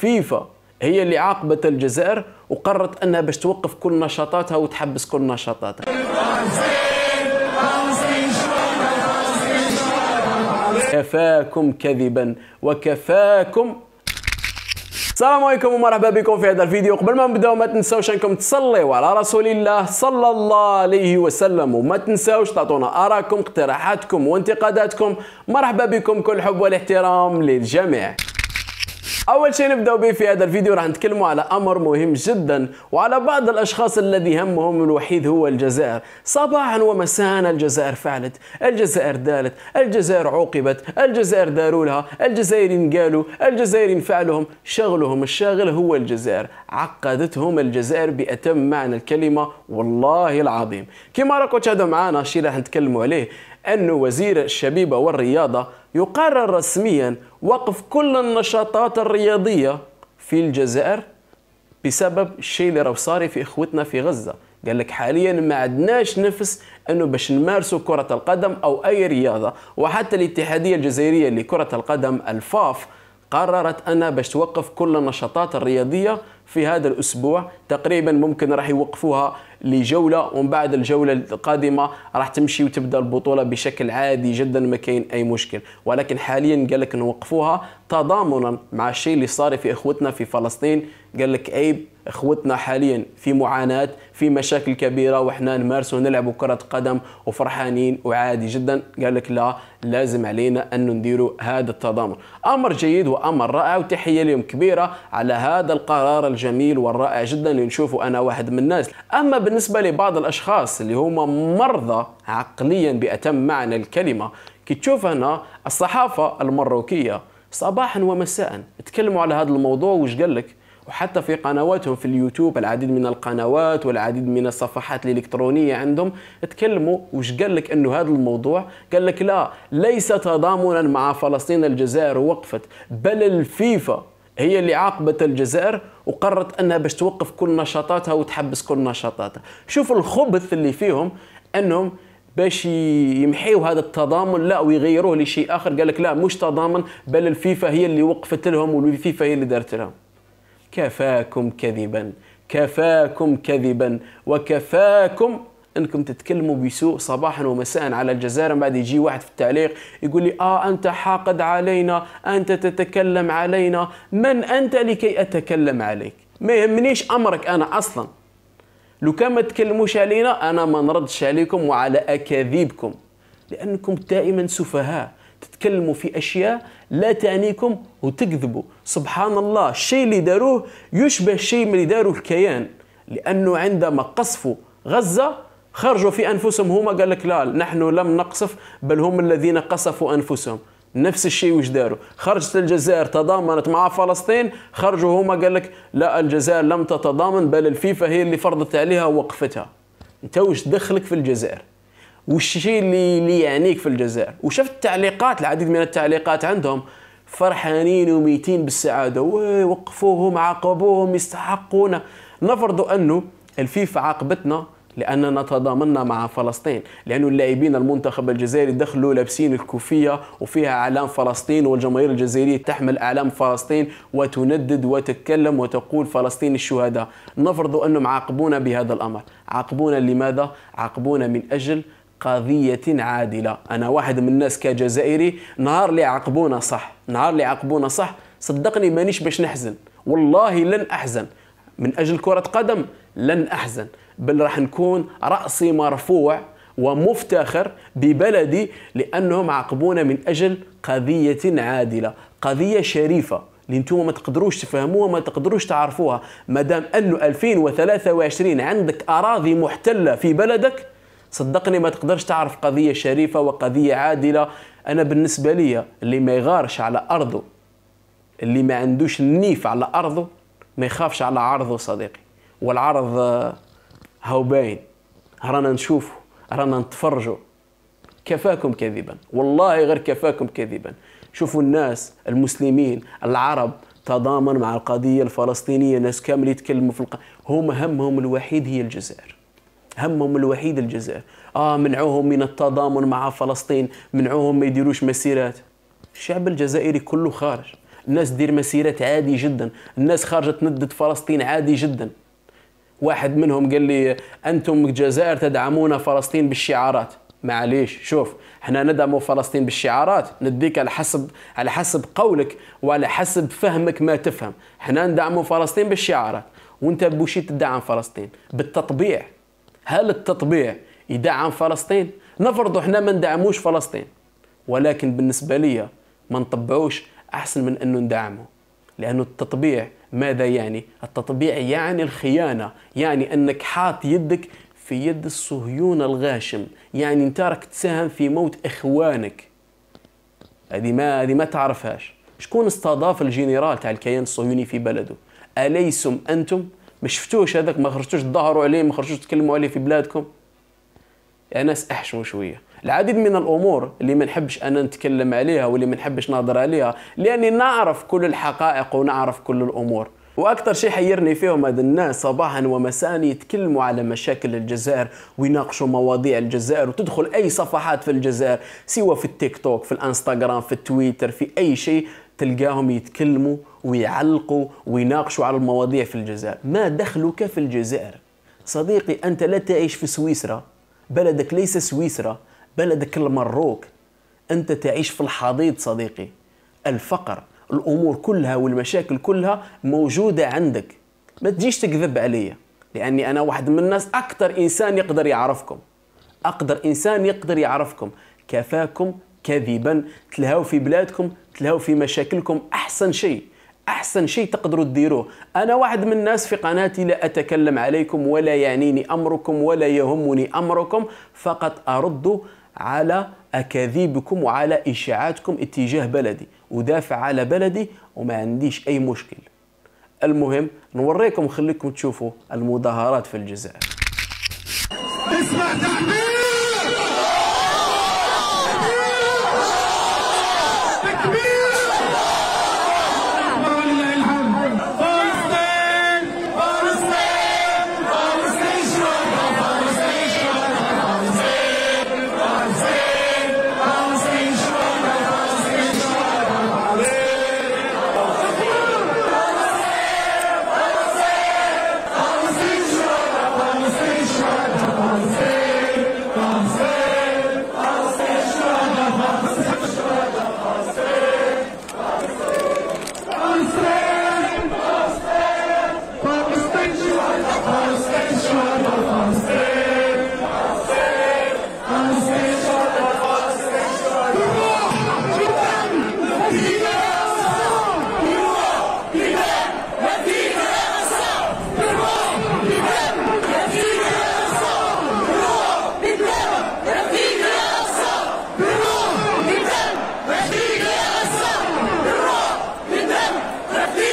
فيفا هي اللي عاقبت الجزائر وقررت انها باش توقف كل نشاطاتها وتحبس كل نشاطاتها كفاكم كذبا وكفاكم السلام عليكم ومرحبا بكم في هذا الفيديو قبل ما نبداو ما تنساوش انكم تصليوا على رسول الله صلى الله عليه وسلم وما تنساوش تعطونا اراءكم اقتراحاتكم وانتقاداتكم مرحبا بكم كل حب والاحترام للجميع اول شيء نبداو به في هذا الفيديو راح نتكلموا على امر مهم جدا وعلى بعض الاشخاص الذي همهم الوحيد هو الجزائر صباحا ومساء الجزائر فعلت الجزائر دالت الجزائر عوقبت الجزائر دارولها الجزائريين قالوا الجزائريين فعلهم شغلهم الشاغل هو الجزائر عقدتهم الجزائر باتم معنى الكلمه والله العظيم كما راكم تشاهدوا معنا الشيء راح نتكلموا عليه انه وزير الشبيبه والرياضه يقرر رسميا وقف كل النشاطات الرياضية في الجزائر بسبب الشيء اللي راه صاري في اخوتنا في غزه قال لك حاليا ما عندناش نفس انه باش نمارسوا كره القدم او اي رياضه وحتى الاتحاديه الجزائريه لكره القدم الفاف قررت أنها باش توقف كل النشاطات الرياضية في هذا الأسبوع تقريبا ممكن راح يوقفوها لجولة ومن بعد الجولة القادمة راح تمشي وتبدأ البطولة بشكل عادي جدا ما كاين أي مشكل ولكن حاليا قال لك نوقفوها تضامنا مع الشيء اللي صار في إخوتنا في فلسطين قال لك عيب اخوتنا حاليا في معاناه في مشاكل كبيره وحنا نمارس ونلعب كره قدم وفرحانين وعادي جدا قال لك لا لازم علينا ان نديروا هذا التضامن امر جيد وامر رائع وتحيه لهم كبيره على هذا القرار الجميل والرائع جدا اللي نشوفه انا واحد من الناس اما بالنسبه لبعض الاشخاص اللي هما مرضى عقليا باتم معنى الكلمه كي تشوف هنا الصحافه المروكيه صباحا ومساء تكلموا على هذا الموضوع وش قال لك وحتى في قنواتهم في اليوتيوب العديد من القنوات والعديد من الصفحات الالكترونيه عندهم تكلموا واش قال لك انه هذا الموضوع قال لك لا ليس تضامنا مع فلسطين الجزائر وقفت بل الفيفا هي اللي عاقبت الجزائر وقررت انها باش توقف كل نشاطاتها وتحبس كل نشاطاتها شوف الخبث اللي فيهم انهم باش يمحيوا هذا التضامن لا ويغيروه لشيء اخر قال لك لا مش تضامن بل الفيفا هي اللي وقفت لهم والفيفا هي اللي دارت لهم كفاكم كذبا كفاكم كذبا وكفاكم انكم تتكلموا بسوء صباحا ومساء على الجزائر بعد يجي واحد في التعليق يقول لي اه انت حاقد علينا انت تتكلم علينا من انت لكي اتكلم عليك ما يهمنيش امرك انا اصلا لو كان ما تكلموش علينا انا ما نردش عليكم وعلى اكاذيبكم لانكم دائما سفهاء تتكلموا في اشياء لا تعنيكم وتكذبوا سبحان الله الشيء اللي داروه يشبه الشيء اللي داروه الكيان لانه عندما قصفوا غزه خرجوا في انفسهم هما قال لك لا نحن لم نقصف بل هم الذين قصفوا انفسهم نفس الشيء وش داروا خرجت الجزائر تضامنت مع فلسطين خرجوا هما قال لك لا الجزائر لم تتضامن بل الفيفا هي اللي فرضت عليها ووقفتها انت وش دخلك في الجزائر والشيء اللي اللي يعنيك في الجزائر وشفت التعليقات العديد من التعليقات عندهم فرحانين وميتين بالسعاده وقفوهم عاقبوهم يستحقون نفرض انه الفيفا عاقبتنا لاننا تضامنا مع فلسطين لانه اللاعبين المنتخب الجزائري دخلوا لابسين الكوفيه وفيها اعلام فلسطين والجماهير الجزائريه تحمل اعلام فلسطين وتندد وتتكلم وتقول فلسطين الشهداء نفرض انهم عاقبونا بهذا الامر عاقبونا لماذا عاقبونا من اجل قضية عادلة أنا واحد من الناس كجزائري نهار اللي عاقبونا صح نهار اللي عاقبونا صح صدقني مانيش باش نحزن والله لن أحزن من أجل كرة قدم لن أحزن بل راح نكون رأسي مرفوع ومفتخر ببلدي لأنهم عاقبونا من أجل قضية عادلة قضية شريفة اللي انتم ما تقدروش تفهموها ما تقدروش تعرفوها مادام انه 2023 عندك اراضي محتله في بلدك صدقني ما تقدرش تعرف قضية شريفة وقضية عادلة أنا بالنسبة لي اللي ما يغارش على أرضه اللي ما عندوش النيف على أرضه ما يخافش على عرضه صديقي والعرض هاو باين رانا نشوفه رانا نتفرجه كفاكم كذبا والله غير كفاكم كذبا شوفوا الناس المسلمين العرب تضامن مع القضية الفلسطينية ناس كامل يتكلموا في الق... هم همهم الوحيد هي الجزائر همهم الوحيد الجزائر اه منعوهم من التضامن مع فلسطين منعوهم ما يديروش مسيرات الشعب الجزائري كله خارج الناس دير مسيرات عادي جدا الناس خارجة تندد فلسطين عادي جدا واحد منهم قال لي انتم الجزائر تدعمون فلسطين بالشعارات معليش شوف احنا ندعم فلسطين بالشعارات نديك على حسب على حسب قولك وعلى حسب فهمك ما تفهم احنا ندعم فلسطين بالشعارات وانت بوشي تدعم فلسطين بالتطبيع هل التطبيع يدعم فلسطين نفرض احنا ما ندعموش فلسطين ولكن بالنسبه لي ما نطبعوش احسن من انه ندعمه لانه التطبيع ماذا يعني التطبيع يعني الخيانه يعني انك حاط يدك في يد الصهيون الغاشم يعني انت راك تساهم في موت اخوانك هذه ما هذه ما تعرفهاش شكون استضاف الجنرال تاع الكيان الصهيوني في بلده اليسم انتم ما شفتوش هذاك ما خرجتوش تظاهروا عليه ما خرجتوش تكلموا عليه في بلادكم يا ناس احشموا شويه العديد من الامور اللي ما نحبش انا نتكلم عليها واللي ما نحبش نهضر عليها لاني نعرف كل الحقائق ونعرف كل الامور واكثر شيء حيرني فيهم هاد الناس صباحا ومساء يتكلموا على مشاكل الجزائر ويناقشوا مواضيع الجزائر وتدخل اي صفحات في الجزائر سواء في التيك توك في الانستغرام في التويتر في اي شيء تلقاهم يتكلموا ويعلقوا ويناقشوا على المواضيع في الجزائر ما دخلك في الجزائر صديقي أنت لا تعيش في سويسرا بلدك ليس سويسرا بلدك المروك أنت تعيش في الحضيض صديقي الفقر الأمور كلها والمشاكل كلها موجودة عندك ما تجيش تكذب علي لأني أنا واحد من الناس أكثر إنسان يقدر يعرفكم أقدر إنسان يقدر يعرفكم كفاكم كذبا تلهاو في بلادكم تلاو في مشاكلكم احسن شيء احسن شيء تقدروا تديروه انا واحد من الناس في قناتي لا اتكلم عليكم ولا يعنيني امركم ولا يهمني امركم فقط ارد على اكاذيبكم وعلى اشاعاتكم اتجاه بلدي ودافع على بلدي وما عنديش اي مشكل المهم نوريكم خليكم تشوفوا المظاهرات في الجزائر اسمع Brasil!